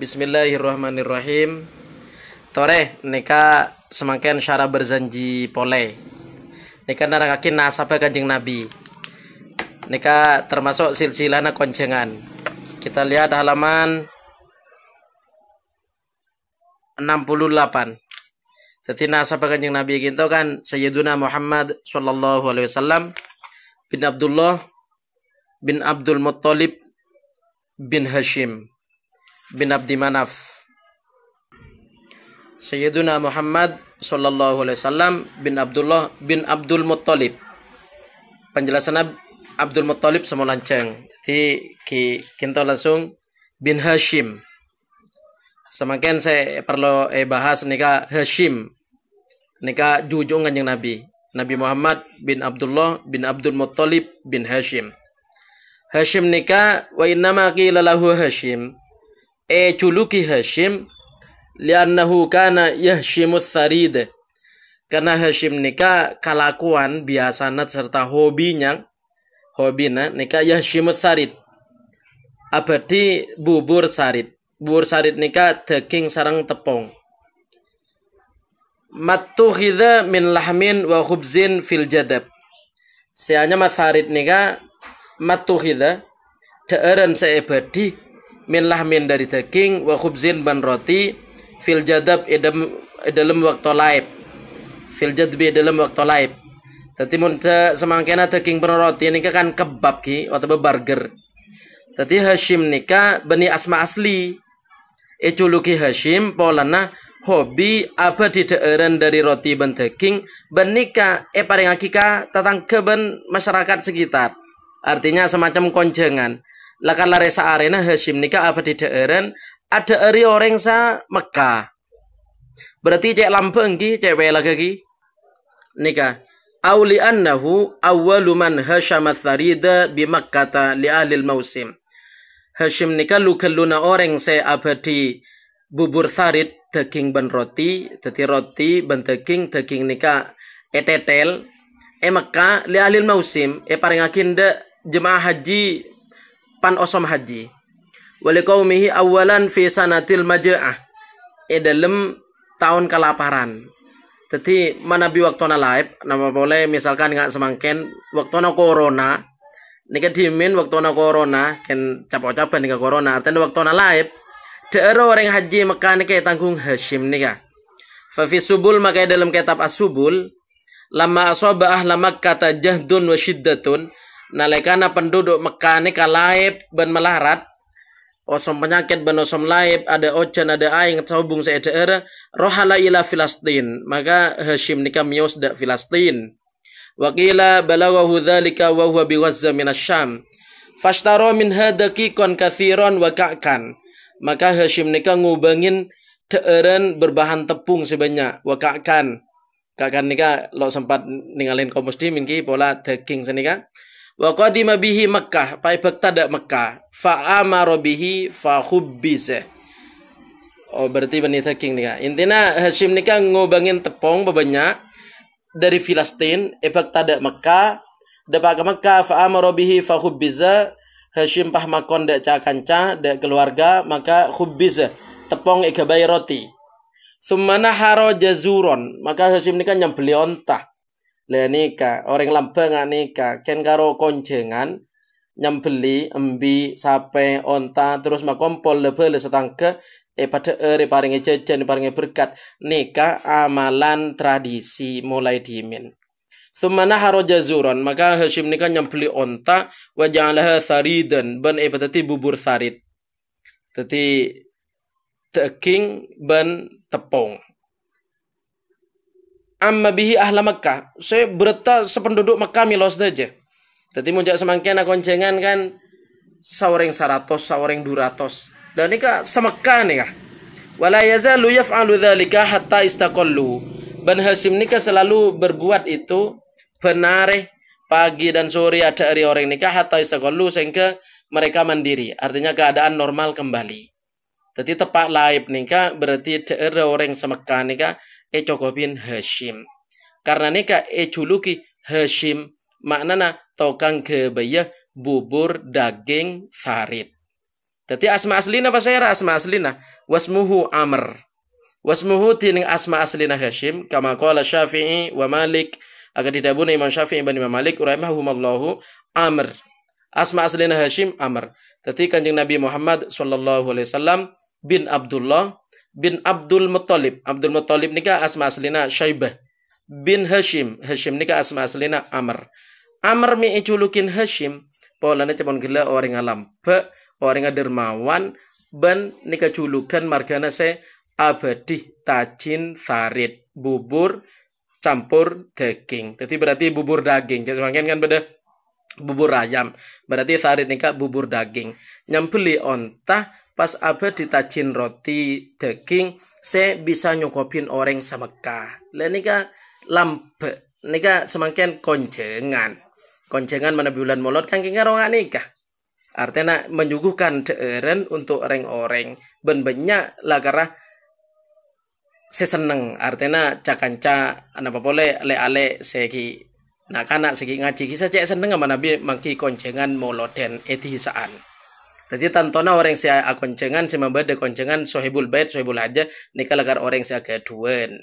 Bismillahirrahmanirrahim. Tore neka semakin syara berjanji pole. Neka kaki nasabah kanjeng Nabi. Neka termasuk silsilahna koncengan. Kita lihat halaman 68. Jadi nasabah kanjeng Nabi gitu kan Sayyiduna Muhammad sallallahu alaihi wasallam bin Abdullah bin Abdul Muttalib bin Hashim bin Abdi Manaf. Sayyiduna Muhammad sallallahu alaihi wasallam bin Abdullah bin Abdul Muttalib. Penjelasan Abdul Muttalib sama lanceng. Jadi ki, kita langsung bin Hashim. Semakin saya perlu eh, bahas nika Hashim. Nika jujung kanjeng Nabi. Nabi Muhammad bin Abdullah bin Abdul Muttalib bin Hashim. Hashim nika wa innama qila lahu Hashim e Hashim liannahu kana yahshimu sarid karena Hashim nika kalakuan biasana serta hobinya hobina nika yahshimu sarid abadi bubur sarid bubur sarid nika daging sarang tepung matuhidha min lahmin wa khubzin fil jadab seanya masarid nika matuhidha daeran abadi min lahmin dari daging wa khubzin ban roti fil jadab edam dalam waktu laib fil jadbi dalam waktu laib tadi mun semangkena daging ban roti ini kan kebab ki atau burger tadi Hashim nika bani asma asli eculuki eh, Hashim polana hobi apa di daerah dari roti ban daging ban nika e eh, akika tentang keben masyarakat sekitar artinya semacam konjengan Lakan laresa arena Hashim nika apa di daerah ada eri orang sa Mekah. Berarti cek lampeng engki, cek wela lagi. Nika. Auli annahu awwalu man hasyama tharida bi Makkah li alil mausim. Hashim nika luna orang se di bubur tharid daging ban roti, teti roti ban daging daging nika etetel e, e Mekah li alil mausim e paring de jemaah haji pan osom haji wali mihi awalan fi sanatil maja'ah e dalam tahun kelaparan jadi mana bi na laib nama boleh misalkan nggak semangken waktona corona nika dimin waktu waktona corona ken capok-capok nika corona artinya waktona laib daerah orang haji Mekah nika tanggung Hashim nika Fafi subul makai dalam kitab as-subul lama asobah lama kata jahdun wa syiddatun nalekana penduduk Mekah ni kalaib ben melarat osom penyakit ben osom laib ada ojan ada aing terhubung saya rohala ila Filastin maka Hashim nikah mios da Filastin wakila balagahu dzalika wa huwa biwazza minasyam fashtaro min kon kathiron wakakan maka Hashim nikah ngubangin teeran berbahan tepung sebanyak wakakan, ka'kan kakak nika lo sempat ninggalin komus di minki pola daging senika wa qadima bihi Makkah pai bektada Makkah fa amara bihi fa khubbiza oh berarti bani thaking nih intina Hashim nika ngobangin tepung banyak dari Filistin epak eh, tada Mekah dapat ke Mekah fa amara bihi fa Hashim pah makon dak ca kanca dak keluarga maka khubbiza Tepung ikabai roti Semana haro jazuron maka Hashim nika nyambeli ontah Nika orang lampengan nika ken karo koncengan nyambeli embi sape onta terus makompol le setangke e pada ere paringe jajan paringe berkat nika amalan tradisi mulai dimin Semana haro jazuran maka Hashim nika nyambeli onta wa ja'alaha sariden, ban e eh, patati bubur sarid. Tadi teking ben tepung amma bihi ahla Mekah. Saya berita sependuduk Mekah milos aja. Tadi mojak semangkian aku kan saoreng saratos, saoreng duratos. Dan ini kak semekah nih kak. Walayaza luyaf yaf'alu hatta istaqallu. Ban Hasim nikah selalu berbuat itu benare pagi dan sore ada hari orang nikah hatta istaqallu sehingga mereka mandiri. Artinya keadaan normal kembali. Jadi tepat laib nikah berarti ada orang semekah nikah ecogoh bin Hashim. Karena neka ejuluki Hashim maknana tokang kebayah bubur daging farid. Tadi asma aslina apa saya asma aslina? Wasmuhu Amr. Wasmuhu tining asma aslina Hashim. Kama qala Syafi'i wa Malik. Agar didabuna Imam Syafi'i bani Imam Malik. Urahimahumallahu Amr. Asma aslina Hashim Amr. Tadi kanjeng Nabi Muhammad sallallahu alaihi wasallam bin Abdullah bin Abdul Muttalib. Abdul Muttalib nikah asma aslina Syaibah. Bin Hashim. Hashim nikah asma aslina Amr. Amr mi ijulukin Hashim. Polanya cepon gila orang alam. Ba orang dermawan. Ban nikah julukan margana se abadi tajin sarit. Bubur campur daging. Jadi berarti bubur daging. Jadi semakin kan beda bubur ayam. Berarti sarit nikah bubur daging. Nyambeli ontah pas abe ditajin roti daging se bisa nyokopin orang semeka le nika lampe nika semakin konjengan konjengan mana bulan molot kan kengar orang nikah artinya menyuguhkan deeren untuk orang-orang ben banyak lah karena se seneng artinya cakanca apa boleh ale ale segi nah kanak segi ngaji kisah cek seneng sama nabi mangki konjengan molot dan etisaan Tadi tantona orang saya akoncengan sama de koncengan sohibul bait sohibul aja nikah lagar orang saya keduan.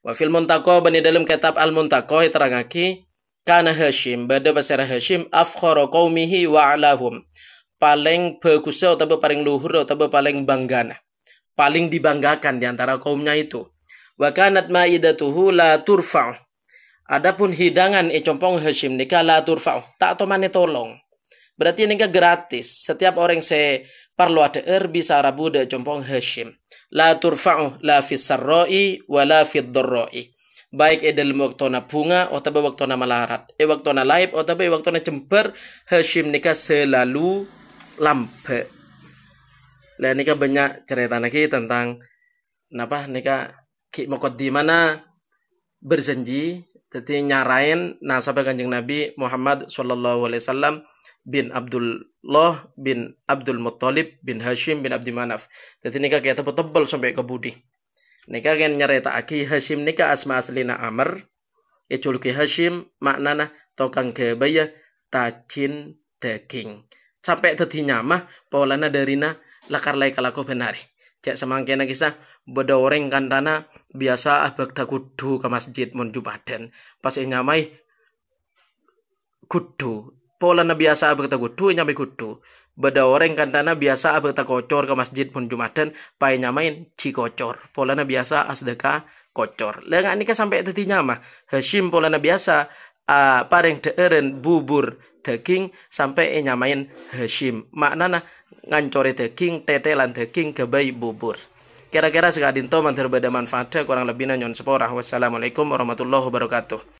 Wa fil montako bani dalam kitab al montako terangaki kana Hashim bade basara Hashim afkhoro qaumihi wa alahum. Paling bagus atau paling luhur atau paling banggana. Paling dibanggakan diantara kaumnya itu. Wa kanat maidatuhu la turfa'. Adapun hidangan e compong Hashim nikah la turfa' tak tomane tolong Berarti ini gratis. Setiap orang saya perlu ada er bisa de jompong hashim. La turfa'u la fi wa la fiddorro'i. Baik e dalam na bunga waktu na malarat. E eh na laib atau e na jember hashim nika selalu lampe. Lah nika banyak cerita lagi tentang napa nika ki di mana berjanji jadi nyarain nasabah kanjeng Nabi Muhammad saw Alaihi Wasallam bin Abdullah bin Abdul Muttalib bin Hashim bin Abdi Manaf. Jadi nikah kayak tebal sampai ke budi. Nikah kan nyerita aki Hashim nikah asma aslina Amr. Iculki ya Hashim maknana tokang kebaya tacin daging. Sampai tadi nyamah paulana darina lakar lai kalako benari. Cek semangkena kisah bedoreng kantana biasa abak ah takudu ke masjid menuju badan. Pas eh nyamai kudu polana biasa aberta kutu nyampe kutu beda orang kan kantana biasa aberta kocor ke masjid pun jumatan pai nyamain ci kocor polana biasa asdeka kocor lengan nikah sampai teti nyama Hashim polana biasa uh, pareng deeren bubur daging sampai nyamain Hashim maknana ngancore daging tetelan daging bayi bubur kira-kira sekadinto mantar beda manfaatnya kurang lebih nanyon seporah wassalamualaikum warahmatullahi wabarakatuh